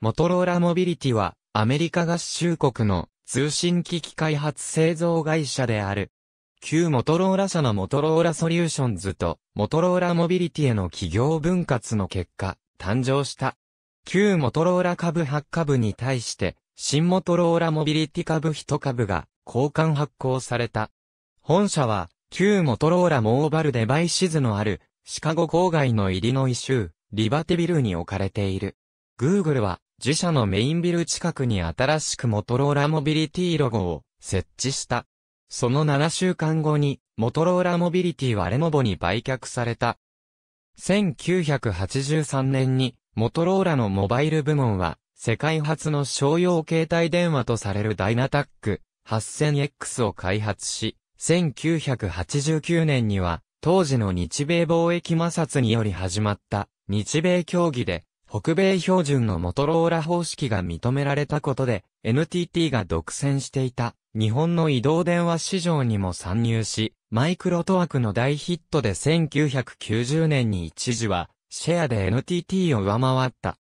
モトローラモビリティは、アメリカ合衆国の通信機器開発製造会社である。旧モトローラ社のモトローラソリューションズとモトローラモビリティへの企業分割の結果、誕生した。旧モトローラ株8株に対して、新モトローラモビリティ株1株が交換発行された。本社は、旧モトローラモーバルデバイシズのある、シカゴ郊外のイリノイ州、リバテビルに置かれている。Google は、自社のメインビル近くに新しくモトローラモビリティロゴを設置した。その7週間後に、モトローラモビリティはレノボに売却された。1983年に、モトローラのモバイル部門は、世界初の商用携帯電話とされるダイナタック 8000X を開発し、1989年には、当時の日米貿易摩擦により始まった、日米協議で、北米標準のモトローラ方式が認められたことで、NTT が独占していた日本の移動電話市場にも参入し、マイクロトワークの大ヒットで1990年に一時はシェアで NTT を上回った。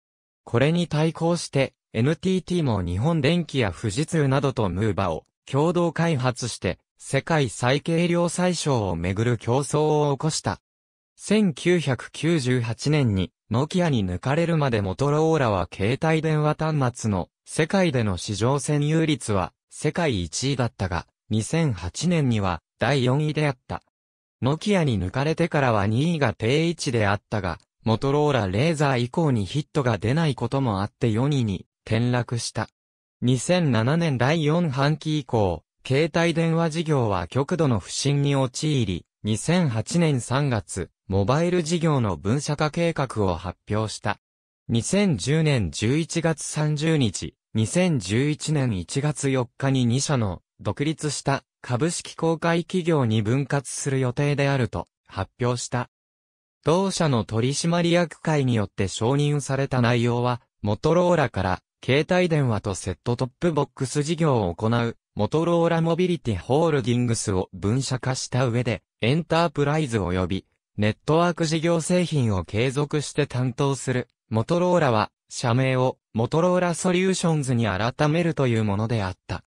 これに対抗して NTT も日本電機や富士通などとムーバを共同開発して世界最軽量最小をめぐる競争を起こした。1998年にノキアに抜かれるまでモトローラは携帯電話端末の世界での市場占有率は世界1位だったが、2008年には第4位であった。ノキアに抜かれてからは2位が定位置であったが、モトローラレーザー以降にヒットが出ないこともあって4位に転落した。2007年第4半期以降、携帯電話事業は極度の不振に陥り、2008年3月、モバイル事業の分社化計画を発表した。2010年11月30日、2011年1月4日に2社の独立した株式公開企業に分割する予定であると発表した。同社の取締役会によって承認された内容は、モトローラから携帯電話とセットトップボックス事業を行う、モトローラモビリティホールディングスを分社化した上で、エンタープライズ及びネットワーク事業製品を継続して担当する、モトローラは、社名を、モトローラソリューションズに改めるというものであった。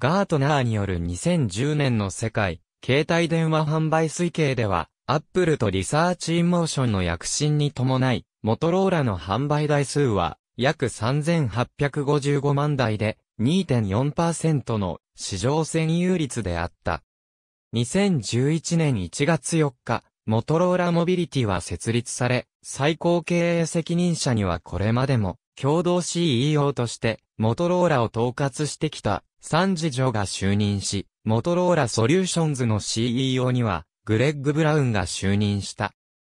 ガートナーによる2010年の世界、携帯電話販売推計では、アップルとリサーチインモーションの躍進に伴い、モトローラの販売台数は、約3855万台で、2.4%の市場占有率であった。2011年1月4日、モトローラモビリティは設立され、最高経営責任者にはこれまでも、共同 CEO として、モトローラを統括してきた、サンジジョが就任し、モトローラソリューションズの CEO には、グレッグ・ブラウンが就任した。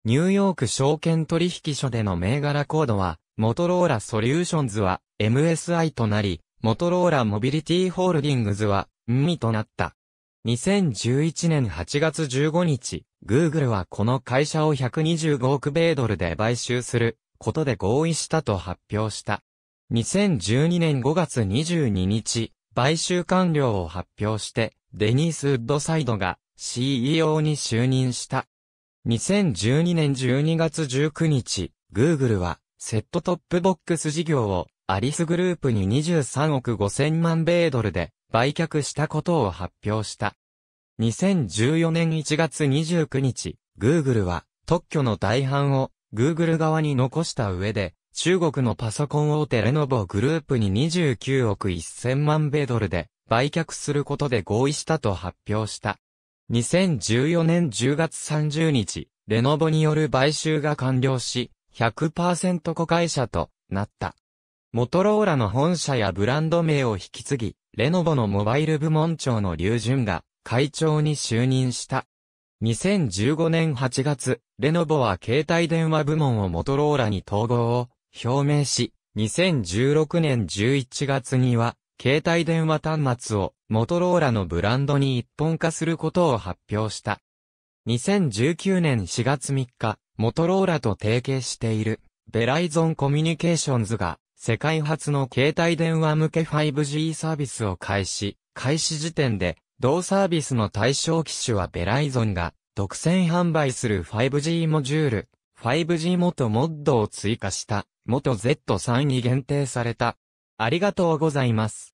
ニューヨーク証券取引所での銘柄コードは、モトローラソリューションズは MSI となり、モトローラモビリティホールディングズは、MI となった。2011年8月15日、Google はこの会社を125億米ドルで買収することで合意したと発表した。2012年5月22日、買収完了を発表して、デニース・ウッドサイドが CEO に就任した。2012年12月19日、Google は、セットトップボックス事業をアリスグループに23億5000万米ドルで売却したことを発表した。2014年1月29日、Google は特許の大半を Google 側に残した上で、中国のパソコン大手レノボグループに29億1000万米ドルで売却することで合意したと発表した。2014年10月30日、レノボによる買収が完了し、100%子会社となった。モトローラの本社やブランド名を引き継ぎ、レノボのモバイル部門長の劉順が会長に就任した。2015年8月、レノボは携帯電話部門をモトローラに統合を表明し、2016年11月には、携帯電話端末をモトローラのブランドに一本化することを発表した。2019年4月3日、モトローラと提携しているベライゾンコミュニケーションズが世界初の携帯電話向け 5G サービスを開始、開始時点で、同サービスの対象機種はベライゾンが、独占販売する 5G モジュール、5G 元モッドを追加した、元 Z3 に限定された。ありがとうございます。